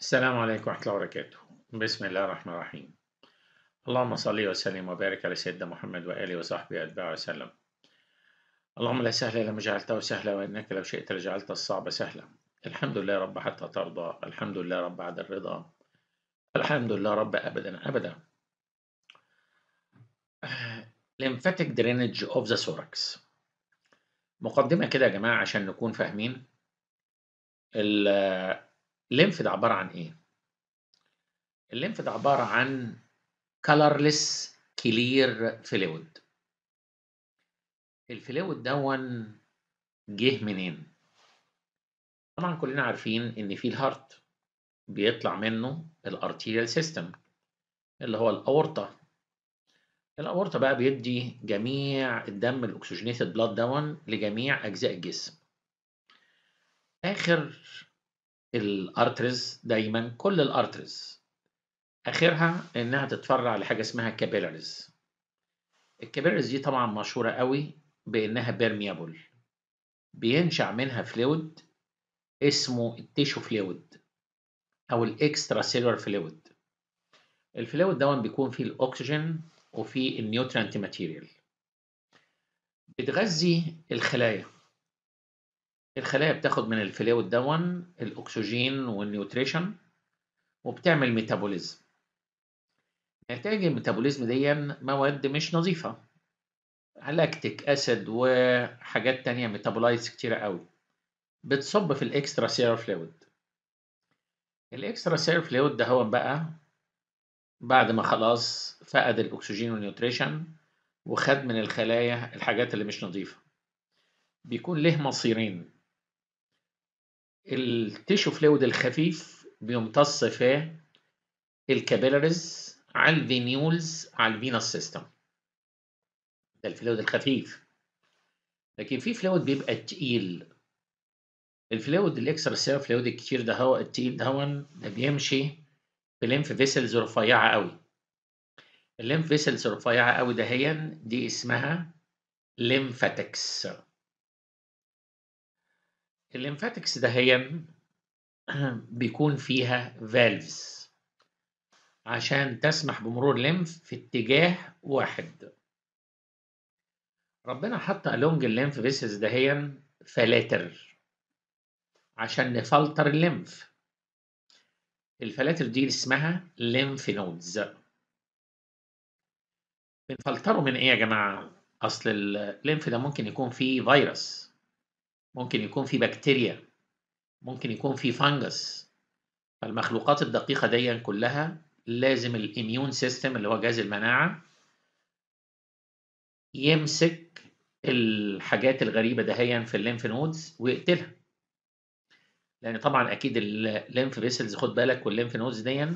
السلام عليكم ورحمة الله وبركاته بسم الله الرحمن الرحيم اللهم صل وسلم وبارك على سيدنا محمد وآله وصحبه أتباعه وسلم اللهم لا سهل لما جعلته سهلا وإنك لو شئت لجعلت الصعب سهلا الحمد لله رب حتى ترضى الحمد لله رب بعد الرضا الحمد لله رب أبدا أبدا lymphatic drainage of the thorax مقدمة كده يا جماعة عشان نكون فاهمين الليمف ده عبارة عن إيه؟ الليمف ده عبارة عن colorless clear fluid الفلويد دون جه منين؟ طبعا كلنا عارفين إن في الهارت بيطلع منه الارتيريال سيستم اللي هو الأورطة الأورطة بقى بيدي جميع الدم الأكسجينيتد بلاد دون لجميع أجزاء الجسم آخر الارترز دايما كل الارترز اخرها انها تتفرع لحاجه اسمها كابيلاريز الكابيلاريز دي طبعا مشهوره قوي بانها بيرميابل بينشع منها فلويد اسمه التيشو فلويد او الاكسترا سيلولر فلويد الفلويد ده بيكون فيه الاكسجين وفيه النيوترانت ماتيريال بتغذي الخلايا الخلايا بتاخد من الكليه والدون الاكسجين والنيوتريشن وبتعمل ميتابوليزم نتائج الميتابوليزم دي مواد مش نظيفة لاكتيك اسيد وحاجات تانية ميتابولايتس كتيرة قوي بتصب في الاكسترا سيرو فلويد الاكسترا سيرو فلويد ده هو بقى بعد ما خلاص فقد الاكسجين والنيوتريشن وخد من الخلايا الحاجات اللي مش نظيفة بيكون له مصيرين التيشو فلويد الخفيف بيمتص في الكابيلاريز على الفينيولز على الفينس سيستم ده الفلويد الخفيف لكن في فلويد بيبقى تقيل الفلويد الاكسترا سيرا فلويد الكتير ده هو التقيل دهون ده بيمشي في لينف فيسلز رفيعه قوي الليمف فيسلز رفيعه قوي دهيا دي اسمها ليمفاتكس الليمفاتكس ده هي بيكون فيها فالفز عشان تسمح بمرور الليمف في اتجاه واحد ربنا حط ألونج الليمف فيسز هي فلاتر عشان نفلتر الليمف الفلاتر دي اسمها ليمف نودز بنفلتره من ايه يا جماعة؟ أصل الليمف ده ممكن يكون فيه فيروس ممكن يكون في بكتيريا ممكن يكون في فانجس فالمخلوقات الدقيقة دي كلها لازم الاميون سيستم اللي هو جهاز المناعة يمسك الحاجات الغريبة دهيا في الليمف نودز ويقتلها لأن طبعا أكيد الليمف فيسلز خد بالك والليمف نودز دي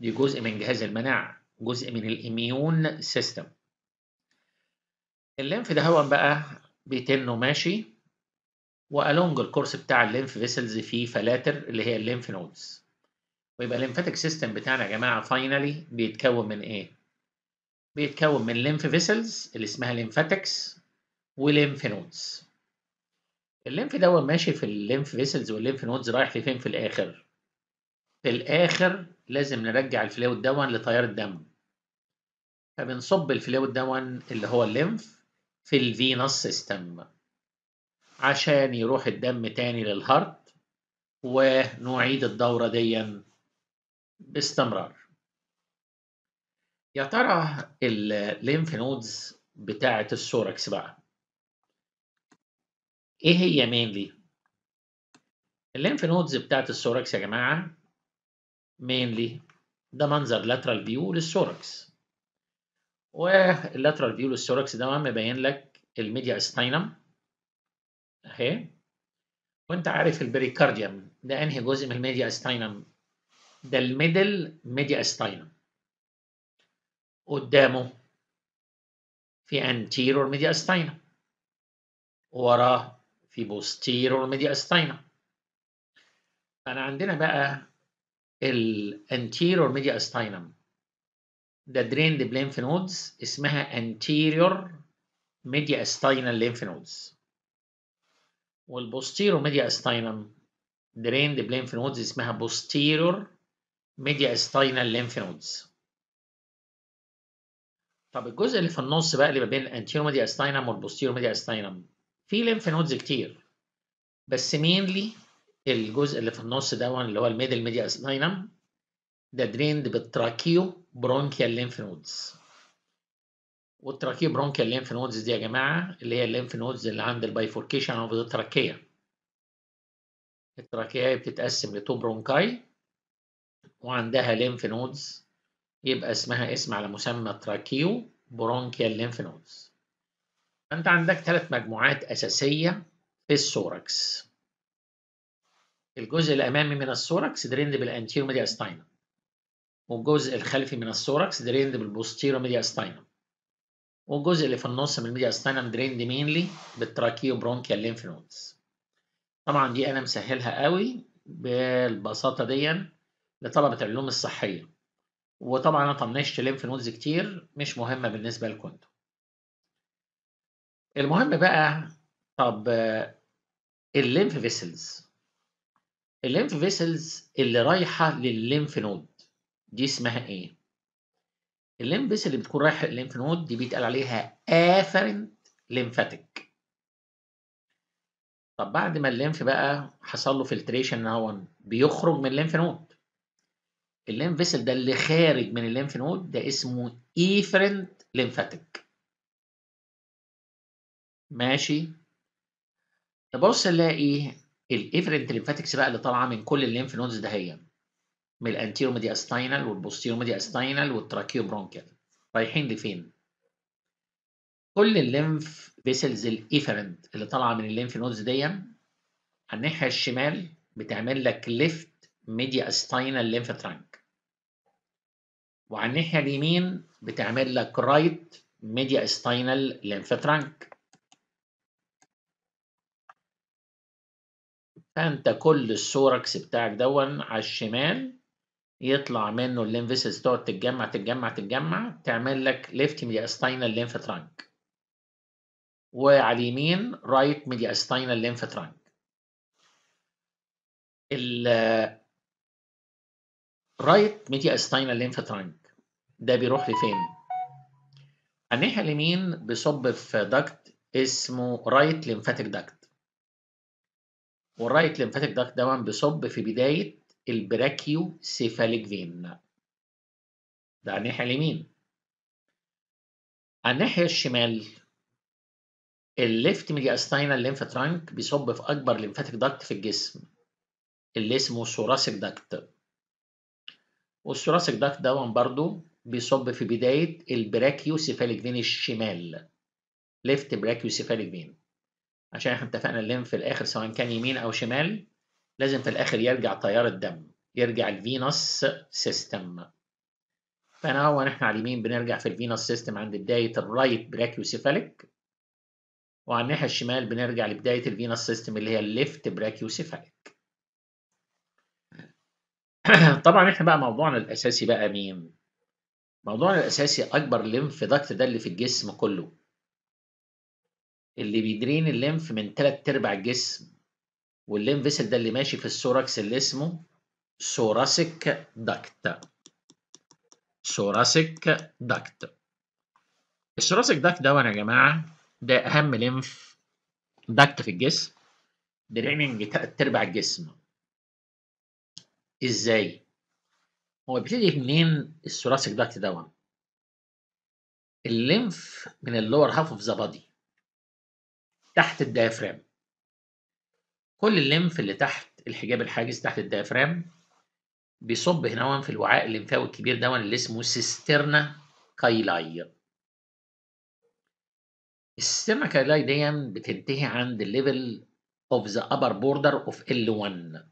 دي جزء من جهاز المناعة جزء من الاميون سيستم الليمف ده هو بقى بيتنه ماشي والونج الكورس بتاع الليمف فيسلز فيه فلاتر اللي هي الليمف نودز ويبقى الليمفاتيك سيستم بتاعنا يا جماعه فاينلي بيتكون من ايه بيتكون من ليمف فيسلز اللي اسمها ليمفاتكس وليمف نودز الليمف ده ماشي في الليمف فيسلز والليمف نودز رايح لفين في الاخر في الاخر لازم نرجع الفلويد دون لتيار الدم فبنصب الفلويد دون اللي هو الليمف في الفينوس سيستم عشان يروح الدم تاني للهارت ونعيد الدورة دي باستمرار يا ترى الليمف نودز بتاعة السوركس بقى ايه هي مينلي؟ الليمف نودز بتاعة السوركس يا جماعة مينلي ده منظر لاترال فيو للسوركس واللاترال فيو للسوركس ده مبين لك الميديا استاينم اهي وانت عارف البريكارديوم ده انهي جزء من الميديا استاينم ده الميدل ميديا استاينم قدامه في انتيرور ميديا استاينم وراه في بوستيرور ميديا استاينم فانا عندنا بقى الانتيرور ميديا استاينم ده دريند بليمف نودز اسمها anterior mediastinal lymph nodes والبوستيرو ميديا استاينم دريند بلينف نودز اسمها بوستيرور ميديا استاينال لينف نودز طب الجزء اللي في النص بقى اللي ما بين الانتيرو ميديا استاينم والبوستيرو ميديا استاينم في لينف نودز كتير بس مينلي الجزء اللي في النص ده اللي هو الميدل ميديا استاينم ده دريند بالتراكيو برونكيال لينف نودز والتراكيه برونكيال ليمف نودز دي يا جماعه اللي هي الليمف نودز اللي عند البايفوركيشن اوف ذا تراكيه التراكيه بتتقسم لتو برونكاي وعندها ليمف نودز يبقى اسمها اسم على مسمى تراكيو برونكيال ليمف نودز انت عندك ثلاث مجموعات اساسيه في السوركس الجزء الامامي من السوركس دريند بالانتيرو ميديا والجزء الخلفي من السوركس دريند بالبوستيرو ميديا والجزء اللي في النص من الميجاستانم دريند مينلي بالتراكيوبرونكيال لينف نودز طبعا دي انا مسهلها قوي بالبساطه دي لطلبه العلوم الصحيه وطبعا انا طنشت لينف نودز كتير مش مهمه بالنسبه لكم المهم بقى طب الليمف فيسلز الليمف فيسلز اللي رايحه للليمف نود دي اسمها ايه الليمبس اللي بتكون رايحه الليمف نود دي بيتقال عليها افرنت ليمفاتيك طب بعد ما الليمف بقى حصل له فلتريشن هو بيخرج من الليمف نود الليمف فيسل ده اللي خارج من الليمف نود ده اسمه افرنت ليمفاتيك ماشي تبص الاقي الافرنت ليمفاتيكس بقى اللي طالعه من كل الليمف نودز ده هي من الانتيرو استاينال والبوستيرو والتراكيو والتراكيوبرونكيال رايحين لفين؟ كل الليمف فيسلز الايفرنت اللي طالعه من الليمف نودز دي على الناحيه الشمال بتعمل لك ليفت ميديا استاينال ليمف ترانك وعلى الناحيه اليمين بتعمل لك رايت ميديا استاينال ليمف ترانك فانت كل السوركس بتاعك دون على الشمال يطلع منه الليم تقعد تتجمع تتجمع تتجمع تعمل لك ليفت ميدياستاينال ليمف ترانك وعلى اليمين رايت ميدياستاينال ليمف ترانك ال رايت ميدياستاينال ليمف ترانك ده بيروح لفين؟ الناحية اليمين بيصب في دكت اسمه رايت ليمفاتيك دكت والرايت ليمفاتيك دكت ده بيصب في بداية البراكيو سيفاليك فين ده على الناحية اليمين على الناحية الشمال الليفت ميدياستاينال ليمف ترانك بيصب في أكبر ليمفاتيك داكت في الجسم اللي اسمه الثوراسيك داكت والثوراسيك داكت ده برضه بيصب في بداية البراكيو سيفاليك فين الشمال ليفت براكيو سيفاليك فين عشان احنا اتفقنا الليمف في الآخر سواء كان يمين أو شمال لازم في الآخر يرجع تيار الدم يرجع الفينوس سيستم فأنا أهو إحنا على اليمين بنرجع في الفينوس سيستم عند بداية الرايت براكيوسيفاليك وعلى الناحية الشمال بنرجع لبداية الفينوس سيستم اللي هي الليفت براكيوسيفاليك طبعا إحنا بقى موضوعنا الأساسي بقى مين؟ موضوعنا الأساسي أكبر ليمف داكت ده اللي في الجسم كله اللي بيدرين الليمف من ثلاث أرباع الجسم واللين فيسل ده اللي ماشي في السوراكس اللي اسمه سوراسيك داكت سوراسيك داكت السوراسيك داكت ده يا جماعه ده اهم لينف داكت في الجسم درينينج تربع ارباع الجسم ازاي هو بيبتدي منين الثوراسيك داكت ده الليمف من اللور هاف اوف ذا بادي تحت الدايفرام كل الليمف اللي تحت الحجاب الحاجز تحت الديافرام بيصب هنا في الوعاء الليمفاوي الكبير ده اللي اسمه سيسترنا كايلاي السيسترنا كايلاي دي بتنتهي عند الليفل اوف ذا upper border اوف ال 1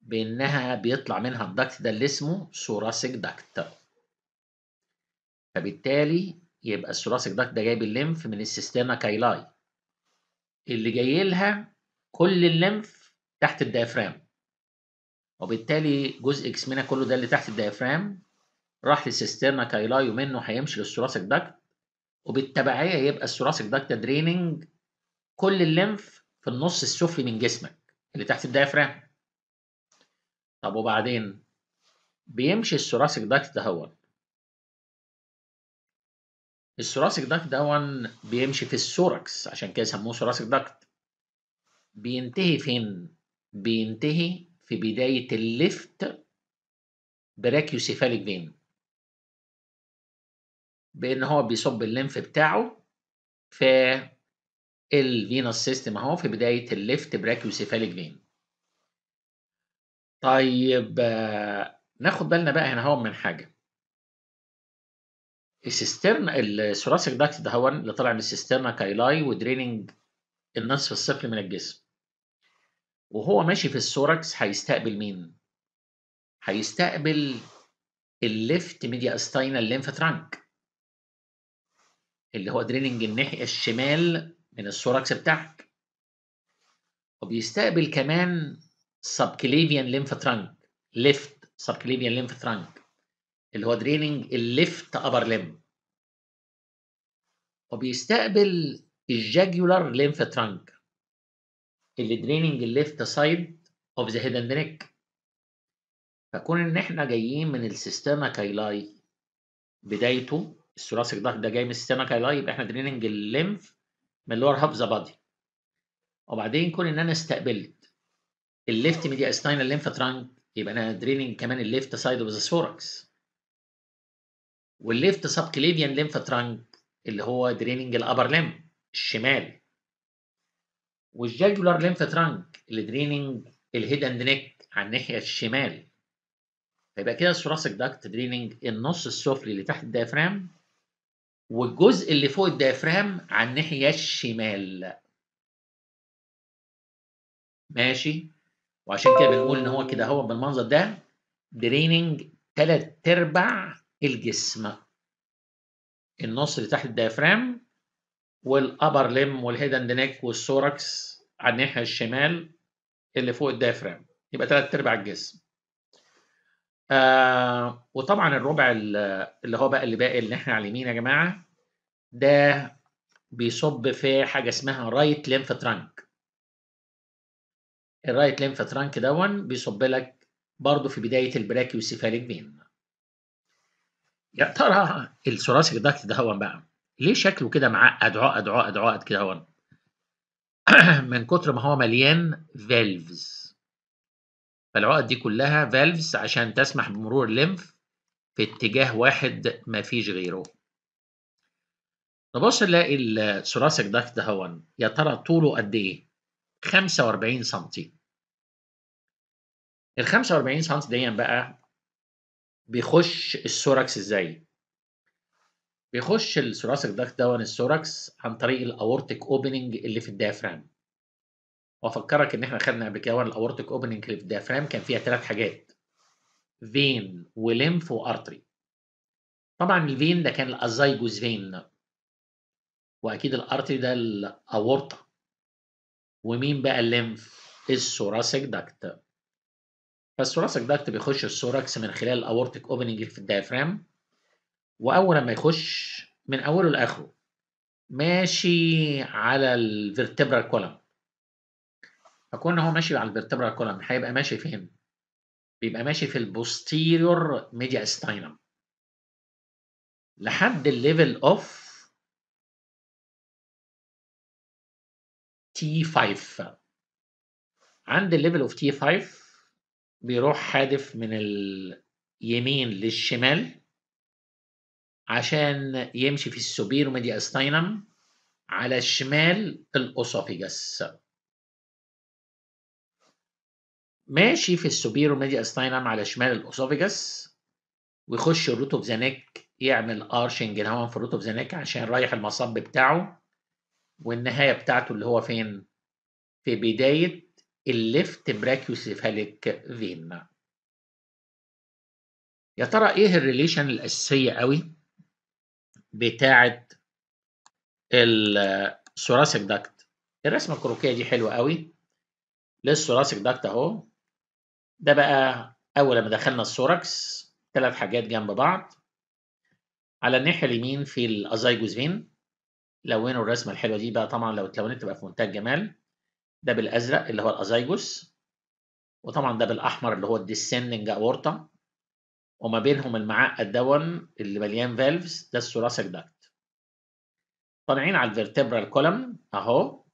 بانها بيطلع منها الدكت ده اللي اسمه ثوراسيك دكت فبالتالي يبقى الثوراسيك دكت ده جايب الليمف من السيسترنا كايلاي اللي جاي لها كل الليمف تحت الديافرام وبالتالي جزء جسمنا كله ده اللي تحت الديافرام راح للسيسترنا كايلاي ومنه هيمشي للثراسك داكت وبالتبعيه يبقى الثراسك داكت دريننج كل الليمف في النص السفلي من جسمك اللي تحت الديافرام طب وبعدين بيمشي الثراسك داكت دهوت الثوراسيك داكت دون بيمشي في الثوركس عشان كده سموه ثوراسيك داكت بينتهي فين؟ بينتهي في بداية الليفت براكيوسيفاليك فين بإن هو بيصب الليمف بتاعه في الفينوس سيستم اهو في بداية الليفت براكيوسيفاليك فين طيب آه، ناخد بالنا بقى هنا هو من حاجة السيسترنا الثوراسيك داكت ده هو اللي طالع من السيسترنا كايلاي ودريننج النصف السفلي من الجسم وهو ماشي في الثوركس هيستقبل مين؟ هيستقبل الليفت ميديا استاينال لينف ترانك اللي هو دريننج الناحية الشمال من الثوركس بتاعك وبيستقبل كمان سبكليفيان لينف ترانك ليفت سبكليفيان لينف ترانك اللي هو دريننج الليفت ابر ليم وبيستقبل الجاجولار ليمف ترانك اللي دريننج الليفت سايد اوف ذا هيد اند نيك فكون ان احنا جايين من السيستما كايلاي بدايته الثراسك ضغط ده جاي من السيستما كايلاي يبقى احنا دريننج الليمف من اللور هاف ذا بادي وبعدين كون ان انا استقبلت الليفت ميديا استاينال ليمف ترانك يبقى انا دريننج كمان الليفت سايد اوف ذا ثوركس والليفت سب كليفيان ليمف ترانك اللي هو دريننج الابر لم الشمال والجاجولار ليمف ترانك اللي دريننج الهيد اند نيك على الناحيه الشمال فيبقى كده الثراسك داكت دريننج النص السفلي اللي تحت الديافرام والجزء اللي فوق الديافرام على الناحيه الشمال ماشي وعشان كده بنقول ان هو كده هو بالمنظر ده دريننج ثلاث ارباع الجسم النص اللي تحت الديافرام والابر لم والهيدن نيك والثوركس على الناحيه الشمال اللي فوق الديافرام يبقى ثلاث ارباع الجسم آه وطبعا الربع اللي هو بقى اللي باقي اللي احنا على اليمين يا جماعه ده بيصب في حاجه اسمها رايت ليمف ترانك الرايت ليمف ترانك دون بيصب لك برضه في بدايه البراكيوسيفاليك فين يا ترى الثوراسيك داكت ده هون بقى ليه شكله كده معقد عقد عقد عقد كده هون من كتر ما هو مليان فالفز فالعقد دي كلها فالفز عشان تسمح بمرور الليمف في اتجاه واحد ما فيش غيره نبص نلاقي الثراسك داكت ده هون يا ترى طوله قد ايه 45 سم ال 45 سم دي بقى بيخش السوراكس ازاي بيخش السوراسك داكت داون السوراكس عن طريق الاورتيك اوبننج اللي في الديافرام وافكرك ان احنا خدنا قبل كده الاورتيك اوبننج اللي في الديافرام كان فيها ثلاث حاجات فين وليمف وارتري طبعا الفين ده كان الازايجوز فين واكيد الارتري ده الاورطه ومين بقى الليمف السوراسك داكت فالثوراسيك داكت بيخش الثوراكس من خلال الاورتيك اوبننج في الديافرام واول ما يخش من اوله لاخره ماشي على الفيرتبرال كولم فكون هو ماشي على الفيرتبرال كولم هيبقى ماشي فين بيبقى ماشي في البوستيريور ميديا استاينم لحد الليفل اوف T5 عند الليفل اوف T5 بيروح حادف من اليمين للشمال عشان يمشي في السوبير ميدياستاينم على الشمال الأسوفيجس ماشي في السوبير ميدياستاينم على شمال الأسوفيجس ويخش الروت اوف يعمل ارشنج الهوان في الروت اوف عشان رايح المصب بتاعه والنهايه بتاعته اللي هو فين؟ في بدايه الليفت براكيوسيفاليك فين يا ترى ايه الريليشن الاساسيه قوي بتاعه الثوراسيك داكت الرسمه الكروكيه دي حلوه قوي للثوراسيك داكت اهو ده بقى اول ما دخلنا الثوركس ثلاث حاجات جنب بعض على الناحيه اليمين في الازايجوز فين لونوا الرسمه الحلوه دي بقى طبعا لو اتلونت تبقى في منتهى الجمال ده بالازرق اللي هو الازايجوس وطبعا ده بالاحمر اللي هو الديسندنج اورتا وما بينهم المعقد دون اللي مليان فالفز ده الثوراسيك داكت طالعين على الفيرتبرال كولم اهو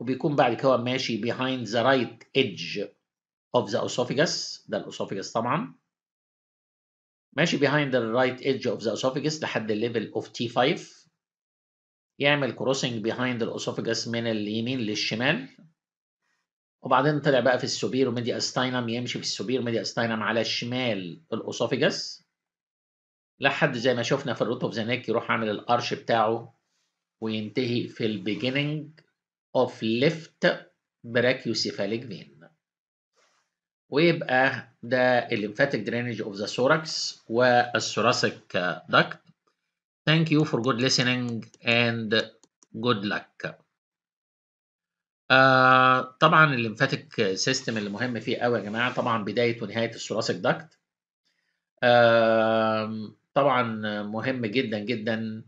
وبيكون بعد كده ماشي behind the right edge of the esophagus ده الاسوفيجس طبعا ماشي behind the right edge of the esophagus لحد الليفل of T5 يعمل كروسنج بيهايند الاسوفجاس من اليمين للشمال وبعدين طلع بقى في السوبير ميديا استاينم يمشي في السوبير ميديا استاينم على شمال الاسوفجاس لحد زي ما شفنا في الروت اوف ذا نيك يروح عامل الارش بتاعه وينتهي في البيجيننج اوف ليفت براكيوسيفاليك فين ويبقى ده الليمفاتيك درينج اوف ذا سوركس والثوراسيك داكت Thank you for good listening and good luck. آه طبعا الليمفاتيك سيستم اللي مهم فيه قوي يا جماعه طبعا بدايه ونهايه الثوراسيك داكت آه طبعا مهم جدا جدا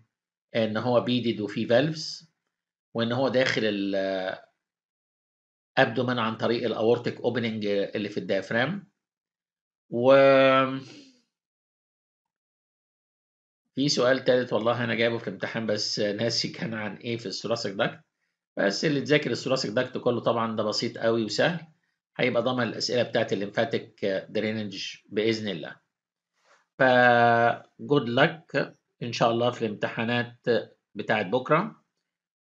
ان هو بيدد وفيه فالفز وان هو داخل الابدومن عن طريق الاورتيك اوبننج اللي في الديافرام و في سؤال تالت والله انا جايبه في الامتحان بس ناسي كان عن ايه في الثوراسيك داكت بس اللي تذاكر الثوراسيك داكت كله طبعا ده بسيط قوي وسهل هيبقى ضمن الاسئله بتاعت الليمفاتيك درينج باذن الله ف جود لك ان شاء الله في الامتحانات بتاعت بكره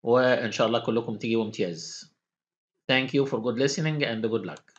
وان شاء الله كلكم تجيبوا امتياز Thank you for good listening and good luck.